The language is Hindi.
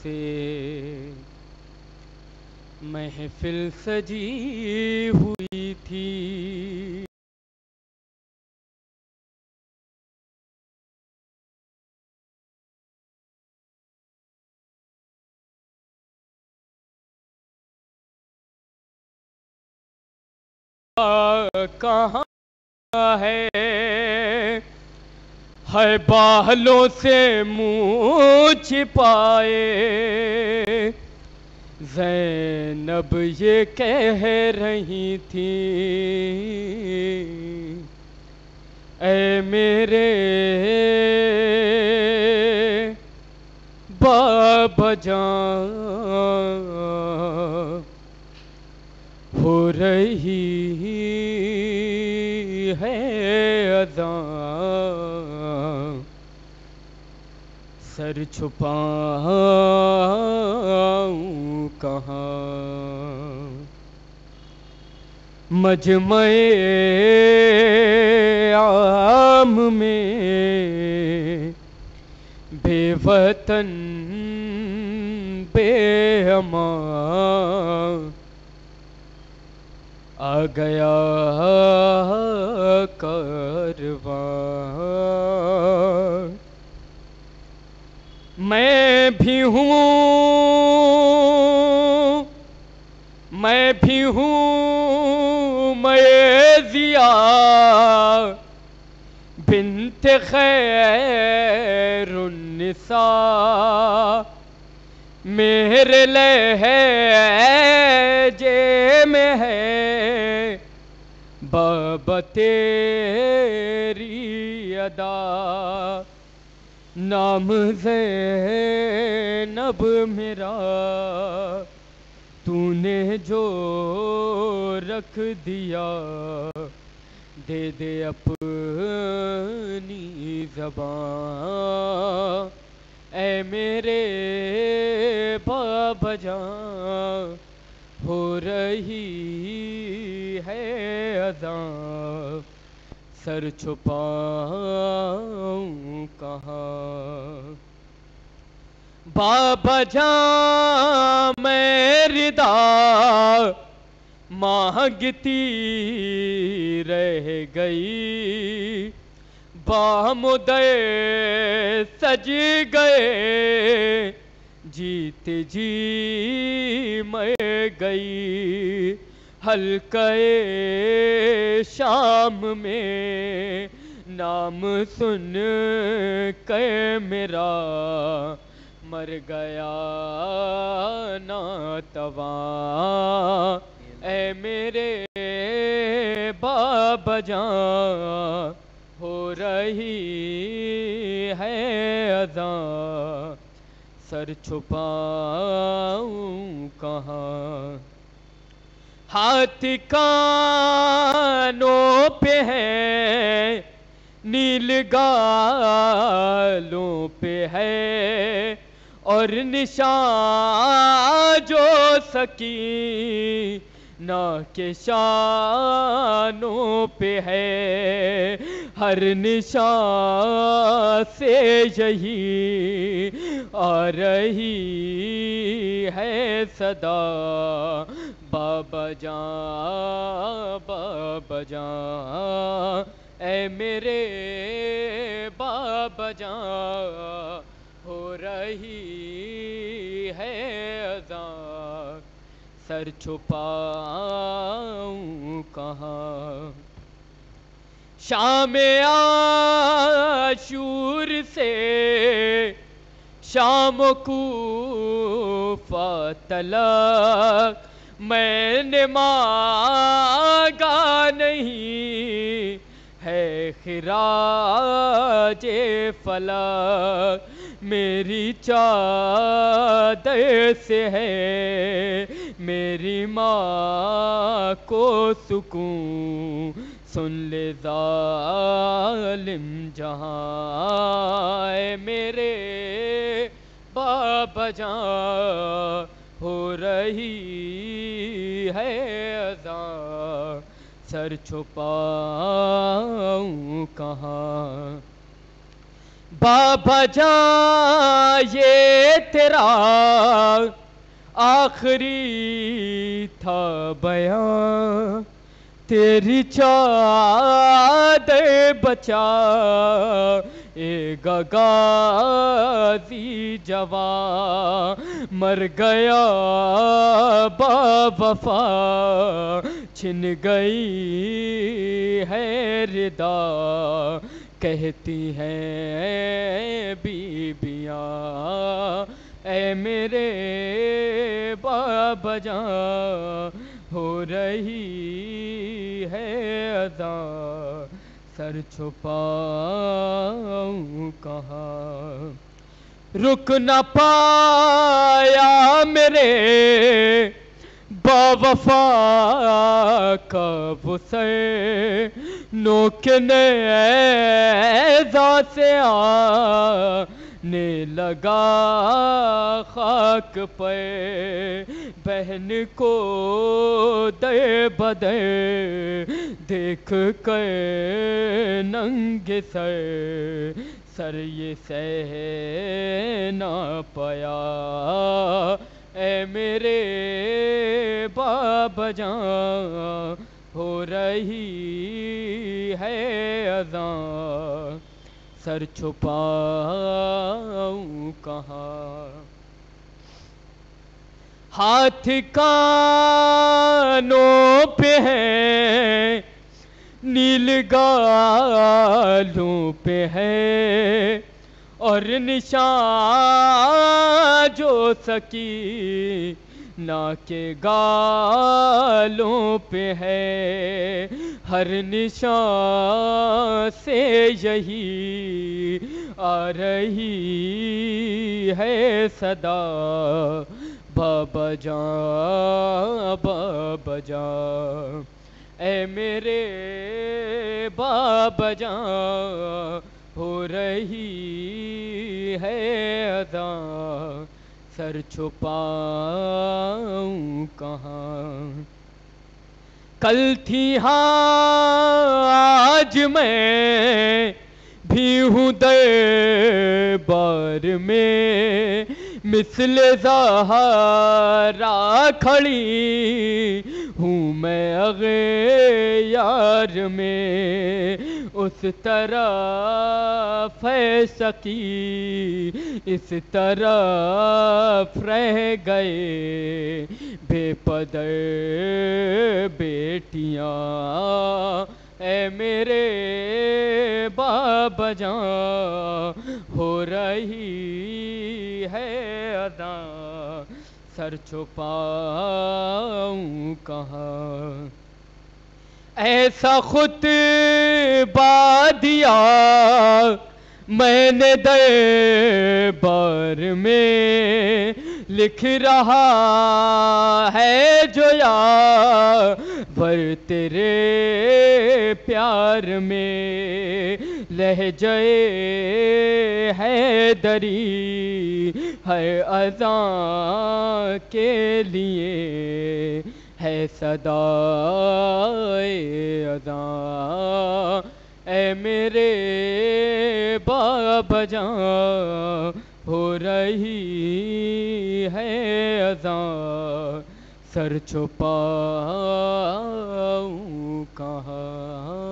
से महफिल सजी हुई थी कहाँ है है बाहलों से मुँह छिपाए जैनब ये कह रही थी ए मेरे बाबा हो रही है अदा सर छुपा कहा मजमय आम में बेवतन बेहमा आ गया करवा मैं भी हूँ मैं भी हूँ मैं जिया बिनत खैरुन्निसा मेरे जे में है बाबा तेरी अदा नाम से नब मेरा तूने जो रख दिया दे दे अपनी जबान ए मेरे जान हो रही है अदान सर छुपाऊं कहाँ बाबा जा मेरिदा मांगती रह गई बामुदय सज गए जीत जी मैं गई हल्के शाम में नाम सुन के मेरा मर गया ना तवा ए मेरे बाबा जान हो रही है अदा सर छुपाऊं कहाँ हाथ कानों पे है नील गालों पे है और निशान जो सकी न के शानों पे है हर निशान से यही आ रही है सदा बाबा जा बाब जा ए मेरे बाब जा हो रही है अजा सर छुपाऊं कहाँ शाम आशूर से शाम को फतला मैंने मांगा नहीं है खिराजे फला मेरी चादर से है मेरी माँ को सुकून सुन ले जालिम जहाँ मेरे बाबा जहाँ हो रही है अदा सर छुपाऊं कहाँ बाबा जा ये तेरा आखिरी था बया तेरी चादर बचा ए गगादी जवा मर गया बाबफा छिन गई है रिदा कहती हैं बीबिया ए मेरे बाबा जा हो रही है अदा सर छुपाऊ कहा रुक न पाया मेरे बाबा कब से नोकने से लगा खाक पे बहन को दे बदे देख कर नंग सर सर ये सह ना पाया ए मेरे बाबा जान हो रही है अजा सर छुपाऊँ कहाँ हाथ कानों पे है नील गालों पे है और निशान जो सकी ना के गालों पे है हर निशान से यही आ रही है सदा बाबा जा बब जा ए मेरे बाबा जा हो रही है अदा सर छुपाऊं कहाँ कल थी हाँ आज मैं भी हूँ दर बार में मिसले सहारा खड़ी हूँ मैं अगे यार में उस तरफ सकी इस तरह रह गए बेपद बेटियाँ ए मेरे बाबा जा हो रही है अदा सर छुपाऊ कहाँ ऐसा खुद दिया मैंने दे बार में लिख रहा है जो यार पर तेरे प्यार में लह जाए है दरी है अजा के लिए है सदाए अजा ए मेरे बाबा हो रही है अजा सर छुपाऊ कहाँ